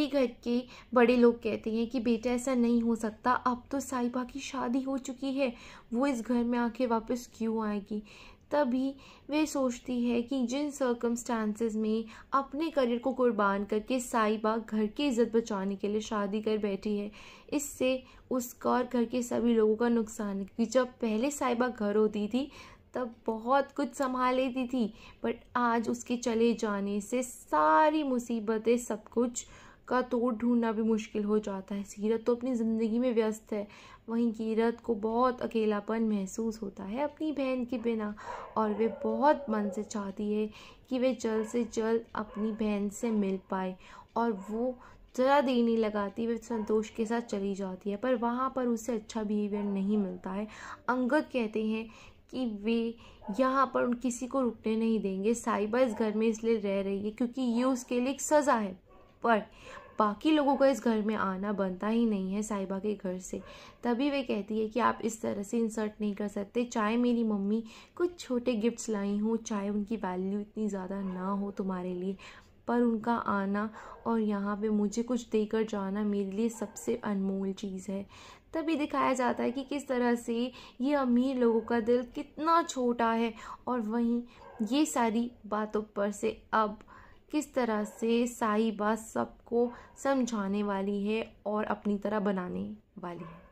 मेरे घर के बड़े लोग कहते हैं कि बेटा ऐसा नहीं हो सकता अब तो साहिबा की शादी हो चुकी है वो इस घर में आके वापस क्यों आएगी तभी वे सोचती है कि जिन सर्कमस्टांसिस में अपने करियर को कुर्बान करके साहिबा घर की इज्जत बचाने के लिए शादी कर बैठी है इससे उसका और घर के सभी लोगों का नुकसान कि जब पहले साहिबा घर होती थी तब बहुत कुछ संभाल लेती थी बट आज उसके चले जाने से सारी मुसीबतें सब कुछ का तोड़ ढूंढना भी मुश्किल हो जाता है सीरत तो अपनी ज़िंदगी में व्यस्त है वहीं कीरत को बहुत अकेलापन महसूस होता है अपनी बहन के बिना और वे बहुत मन से चाहती है कि वे जल्द से जल्द अपनी बहन से मिल पाए और वो ज़रा देर नहीं लगाती वह संतोष के साथ चली जाती है पर वहाँ पर उसे अच्छा बिहेवियर नहीं मिलता है अंगद कहते हैं कि वे यहाँ पर उन किसी को रुकने नहीं देंगे साइबा इस घर में इसलिए रह रही है क्योंकि ये उसके लिए एक सज़ा है पर बाकी लोगों का इस घर में आना बनता ही नहीं है साहिबा के घर से तभी वे कहती है कि आप इस तरह से इंसर्ट नहीं कर सकते चाहे मेरी मम्मी कुछ छोटे गिफ्ट्स लाई हों चाहे उनकी वैल्यू इतनी ज़्यादा ना हो तुम्हारे लिए पर उनका आना और यहाँ पे मुझे कुछ देकर जाना मेरे लिए सबसे अनमोल चीज़ है तभी दिखाया जाता है कि किस तरह से ये अमीर लोगों का दिल कितना छोटा है और वहीं ये सारी बातों पर से अब किस तरह से साईं बा सबको समझाने वाली है और अपनी तरह बनाने वाली है